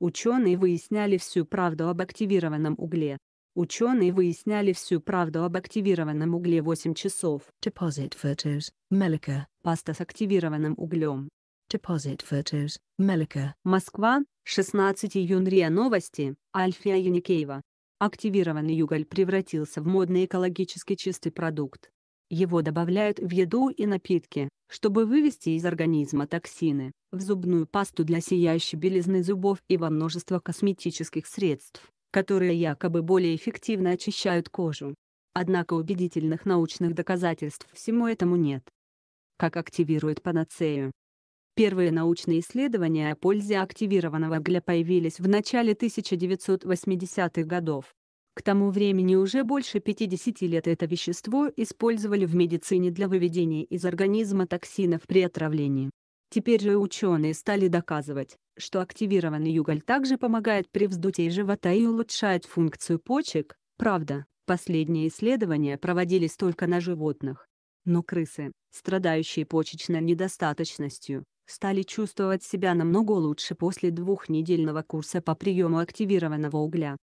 Ученые выясняли всю правду об активированном угле. Ученые выясняли всю правду об активированном угле 8 часов. Deposit photos, Melica. Паста с активированным углем. Deposit photos, Melica. Москва, 16 июня новости, Альфия Яникеева. Активированный уголь превратился в модный экологически чистый продукт. Его добавляют в еду и напитки, чтобы вывести из организма токсины, в зубную пасту для сияющей белизны зубов и во множество косметических средств, которые якобы более эффективно очищают кожу. Однако убедительных научных доказательств всему этому нет. Как активирует панацею? Первые научные исследования о пользе активированного гля появились в начале 1980-х годов. К тому времени уже больше 50 лет это вещество использовали в медицине для выведения из организма токсинов при отравлении. Теперь же ученые стали доказывать, что активированный уголь также помогает при вздутии живота и улучшает функцию почек. Правда, последние исследования проводились только на животных. Но крысы, страдающие почечной недостаточностью, стали чувствовать себя намного лучше после двухнедельного курса по приему активированного угля.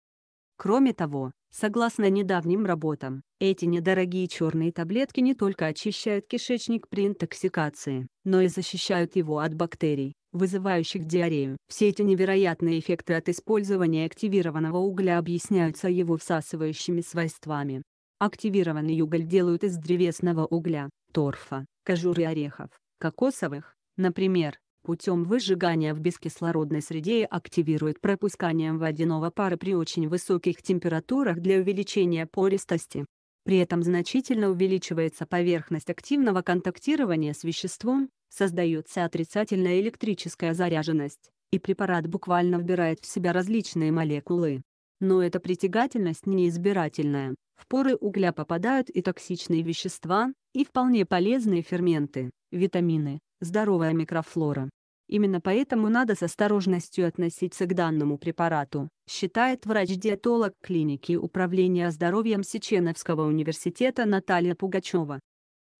Кроме того, согласно недавним работам, эти недорогие черные таблетки не только очищают кишечник при интоксикации, но и защищают его от бактерий, вызывающих диарею. Все эти невероятные эффекты от использования активированного угля объясняются его всасывающими свойствами. Активированный уголь делают из древесного угля, торфа, кожуры орехов, кокосовых, например, путем выжигания в бескислородной среде и активирует пропусканием водяного пара при очень высоких температурах для увеличения пористости. При этом значительно увеличивается поверхность активного контактирования с веществом, создается отрицательная электрическая заряженность, и препарат буквально вбирает в себя различные молекулы. Но эта притягательность неизбирательная. В поры угля попадают и токсичные вещества, и вполне полезные ферменты, витамины, здоровая микрофлора. Именно поэтому надо с осторожностью относиться к данному препарату, считает врач-диетолог клиники управления здоровьем Сеченовского университета Наталья Пугачева.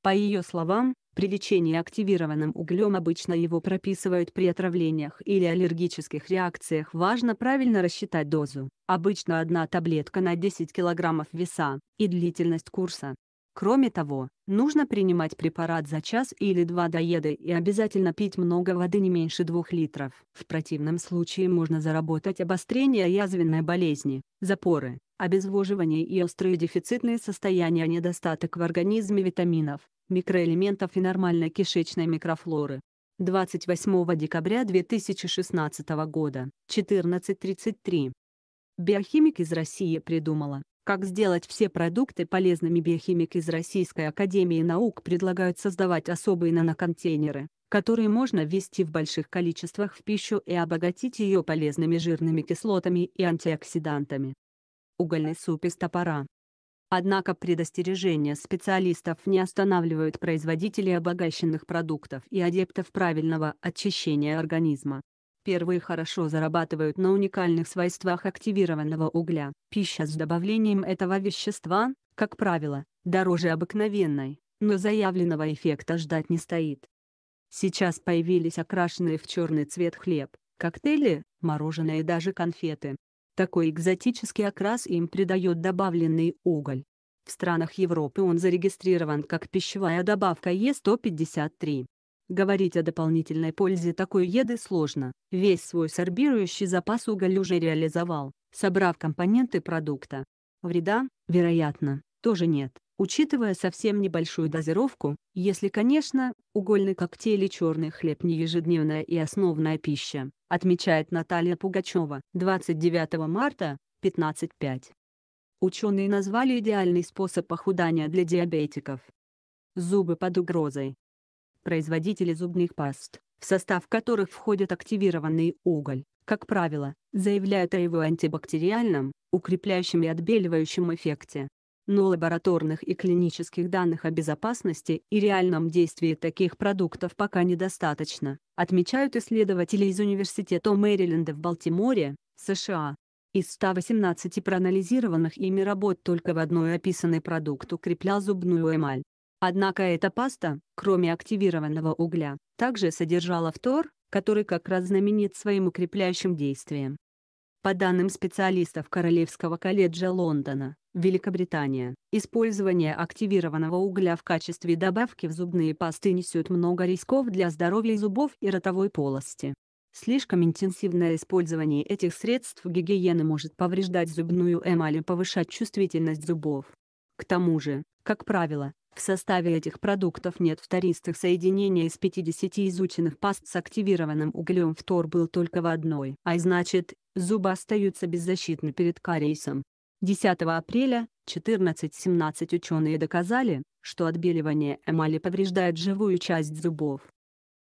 По ее словам, при лечении активированным углем обычно его прописывают при отравлениях или аллергических реакциях. Важно правильно рассчитать дозу, обычно одна таблетка на 10 кг веса, и длительность курса. Кроме того, нужно принимать препарат за час или два до еды и обязательно пить много воды не меньше 2 литров. В противном случае можно заработать обострение язвенной болезни, запоры, обезвоживание и острые дефицитные состояния недостаток в организме витаминов, микроэлементов и нормальной кишечной микрофлоры. 28 декабря 2016 года, 14.33. Биохимик из России придумала, как сделать все продукты полезными биохимик из Российской Академии Наук предлагают создавать особые наноконтейнеры, которые можно ввести в больших количествах в пищу и обогатить ее полезными жирными кислотами и антиоксидантами. Угольный суп из топора. Однако предостережения специалистов не останавливают производителей обогащенных продуктов и адептов правильного очищения организма. Первые хорошо зарабатывают на уникальных свойствах активированного угля. Пища с добавлением этого вещества, как правило, дороже обыкновенной, но заявленного эффекта ждать не стоит. Сейчас появились окрашенные в черный цвет хлеб, коктейли, мороженое и даже конфеты. Такой экзотический окрас им придает добавленный уголь. В странах Европы он зарегистрирован как пищевая добавка Е153. Говорить о дополнительной пользе такой еды сложно. Весь свой сорбирующий запас уголь уже реализовал, собрав компоненты продукта. Вреда, вероятно, тоже нет, учитывая совсем небольшую дозировку, если, конечно, угольный коктейль и черный хлеб не ежедневная и основная пища, отмечает Наталья Пугачева. 29 марта, 15.5. Ученые назвали идеальный способ похудания для диабетиков. Зубы под угрозой производители зубных паст, в состав которых входит активированный уголь, как правило, заявляют о его антибактериальном, укрепляющем и отбеливающем эффекте. Но лабораторных и клинических данных о безопасности и реальном действии таких продуктов пока недостаточно, отмечают исследователи из Университета Мэриленда в Балтиморе, США. Из 118 проанализированных ими работ только в одной описанный продукт укреплял зубную эмаль, Однако эта паста, кроме активированного угля, также содержала фтор, который как раз знаменит своим укрепляющим действием. По данным специалистов Королевского колледжа Лондона, Великобритания, использование активированного угля в качестве добавки в зубные пасты несет много рисков для здоровья зубов и ротовой полости. Слишком интенсивное использование этих средств гигиены может повреждать зубную эмаль и повышать чувствительность зубов. К тому же, как правило, в составе этих продуктов нет втористых соединений из 50 изученных паст с активированным углем фтор был только в одной, а значит, зубы остаются беззащитны перед кариесом. 10 апреля 14-17 ученые доказали, что отбеливание эмали повреждает живую часть зубов.